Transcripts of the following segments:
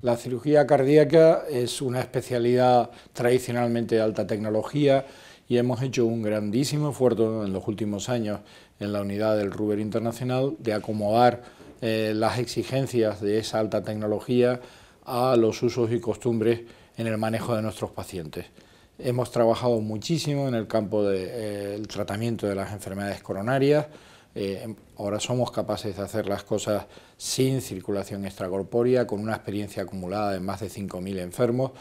La cirugía cardíaca es una especialidad tradicionalmente de alta tecnología y hemos hecho un grandísimo esfuerzo en los últimos años en la unidad del Ruber Internacional de acomodar eh, las exigencias de esa alta tecnología a los usos y costumbres en el manejo de nuestros pacientes. Hemos trabajado muchísimo en el campo del eh, tratamiento de las enfermedades coronarias, eh, em, ahora somos capaces de hacer las cosas sin circulación extracorpórea, con una experiencia acumulada de más de 5.000 enfermos.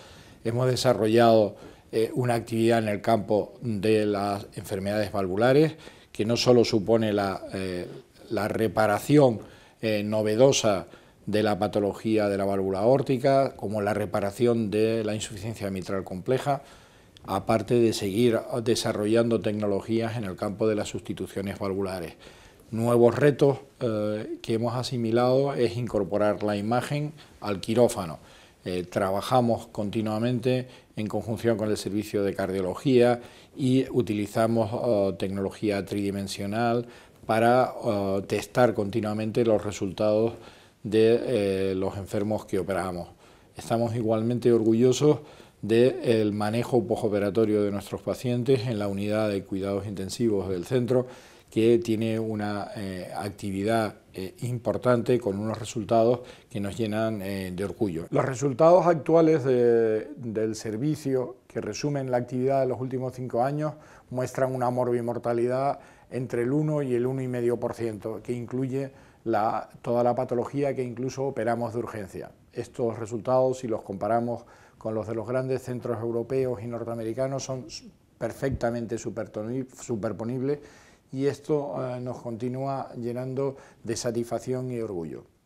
Hemos desarrollado eh, una actividad en el campo de las enfermedades valvulares, que no solo supone la, eh, la reparación novedosa de la patología de la válvula órtica, como la reparación de la insuficiencia mitral compleja, aparte de seguir desarrollando tecnologías en el campo de las sustituciones valvulares nuevos retos eh, que hemos asimilado es incorporar la imagen al quirófano. Eh, trabajamos continuamente en conjunción con el servicio de cardiología y utilizamos eh, tecnología tridimensional para testar continuamente los resultados de los enfermos que operamos. Estamos igualmente orgullosos del manejo postoperatorio de nuestros pacientes en la unidad de cuidados intensivos del centro que tiene una eh, actividad eh, importante con unos resultados que nos llenan eh, de orgullo. Los resultados actuales del servicio que resumen la actividad de los últimos cinco años muestran una morbimortalidad entre el 1 y el 1,5%, que incluye toda la patología que incluso operamos de urgencia. Estos resultados, si los comparamos con los de los grandes centros europeos y norteamericanos, son perfectamente superponibles y esto eh, nos continúa llenando de satisfacción y orgullo.